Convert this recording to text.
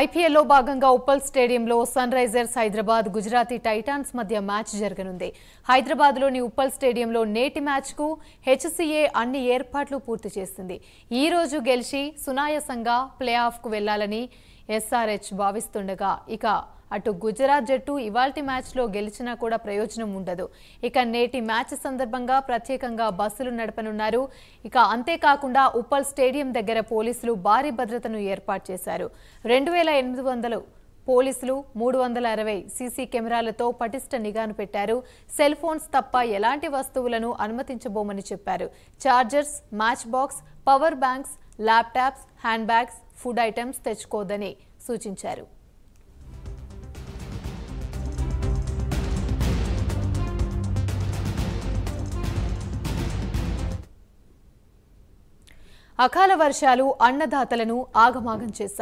ఐపీఎల్లో భాగంగా ఉప్పల్ స్టేడియంలో Sunrisers Hyderabad Gujarati titans మధ్య మ్యాచ్ జరగనుంది హైదరాబాద్లోని ఉప్పల్ స్టేడియంలో నేటి మ్యాచ్కు హెచ్సిఏ అన్ని ఏర్పాట్లు పూర్తి చేసింది ఈ రోజు గెలిచి సునాయసంగా ప్లే ఆఫ్కు వెళ్లాలని ఎస్ఆర్హెచ్ భావిస్తుండగా ఇక అటు గుజరాత్ జట్టు ఇవాల్టి మ్యాచ్లో గెలిచినా కూడా ప్రయోజనం ఉండదు ఇక నేటి మ్యాచ్ సందర్భంగా ప్రత్యేకంగా బస్సులు నడపనున్నారు ఇక అంతేకాకుండా ఉప్పల్ స్టేడియం దగ్గర పోలీసులు భారీ భద్రతను ఏర్పాటు చేశారు రెండు వేల ఎనిమిది వందలు పోలీసులు మూడు వందల అరవై సీసీ కెమెరాలతో పటిష్ట నిఘాను పెట్టారు సెల్ ఫోన్స్ తప్ప ఎలాంటి వస్తువులను అనుమతించబోమని చెప్పారు chargers matchbox power banks laptops hand bags food items తెచ్చుకోదని సూచించారు అకాల వర్షాలు అన్నదాతలను ఆగమాగం చేశాయి